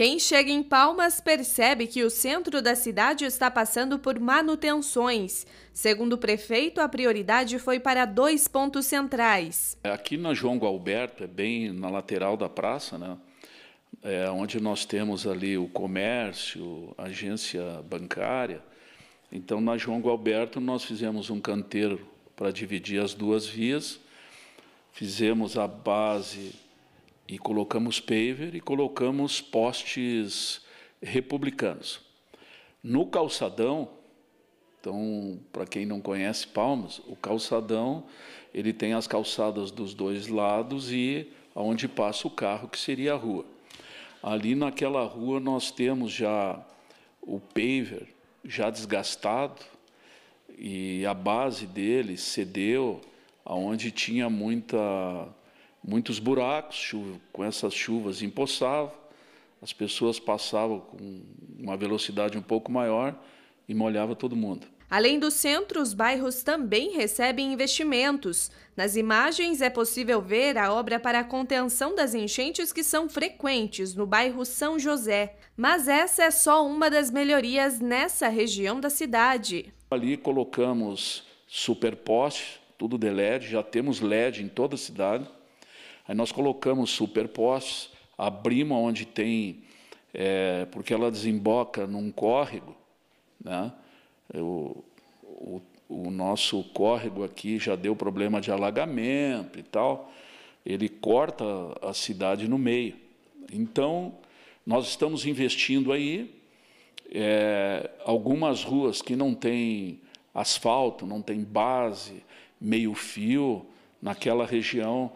Quem chega em Palmas percebe que o centro da cidade está passando por manutenções. Segundo o prefeito, a prioridade foi para dois pontos centrais. Aqui na João Gualberto, é bem na lateral da praça, né? É onde nós temos ali o comércio, agência bancária. Então, na João Gualberto, nós fizemos um canteiro para dividir as duas vias, fizemos a base e colocamos paver e colocamos postes republicanos. No calçadão, então, para quem não conhece Palmas, o calçadão ele tem as calçadas dos dois lados e aonde passa o carro, que seria a rua. Ali naquela rua nós temos já o paver já desgastado e a base dele cedeu, aonde tinha muita muitos buracos, chuva, com essas chuvas empoçava, as pessoas passavam com uma velocidade um pouco maior e molhava todo mundo. Além do centro, os bairros também recebem investimentos. Nas imagens é possível ver a obra para a contenção das enchentes que são frequentes no bairro São José. Mas essa é só uma das melhorias nessa região da cidade. Ali colocamos superpostes, tudo de LED, já temos LED em toda a cidade. Aí nós colocamos superpostos, abrimos onde tem, é, porque ela desemboca num córrego, né? Eu, o, o nosso córrego aqui já deu problema de alagamento e tal, ele corta a cidade no meio. Então, nós estamos investindo aí, é, algumas ruas que não têm asfalto, não tem base, meio fio, naquela região